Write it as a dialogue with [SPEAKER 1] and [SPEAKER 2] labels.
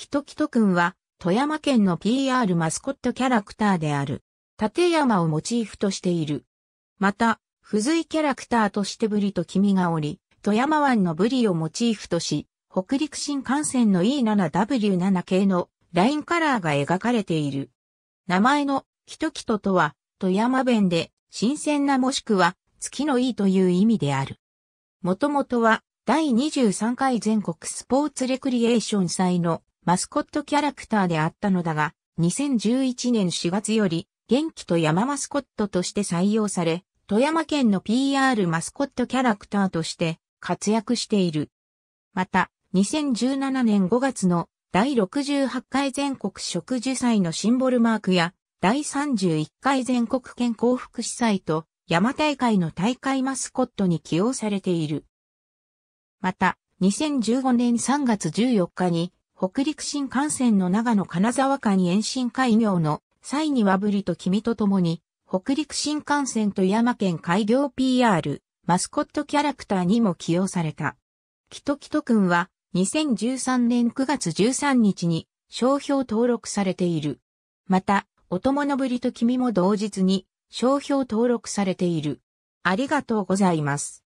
[SPEAKER 1] キトキトくんは、富山県の PR マスコットキャラクターである、立山をモチーフとしている。また、付随キャラクターとしてブリと君がおり、富山湾のブリをモチーフとし、北陸新幹線の E7W7 系のラインカラーが描かれている。名前のキトキトとは、富山弁で、新鮮なもしくは、月のいいという意味である。もともとは、第23回全国スポーツレクリエーション祭のマスコットキャラクターであったのだが、2011年4月より、元気と山マスコットとして採用され、富山県の PR マスコットキャラクターとして活躍している。また、2017年5月の第68回全国植樹祭のシンボルマークや、第31回全国健康福祉祭と、山大会の大会マスコットに起用されている。また、2015年3月14日に、北陸新幹線の長野金沢間延伸開業の際にはブリと君と共に、北陸新幹線と山県開業 PR、マスコットキャラクターにも起用された。キトキトくんは2013年9月13日に商標登録されている。また、お供のぶりと君も同日に商標登録されている。ありがとうございます。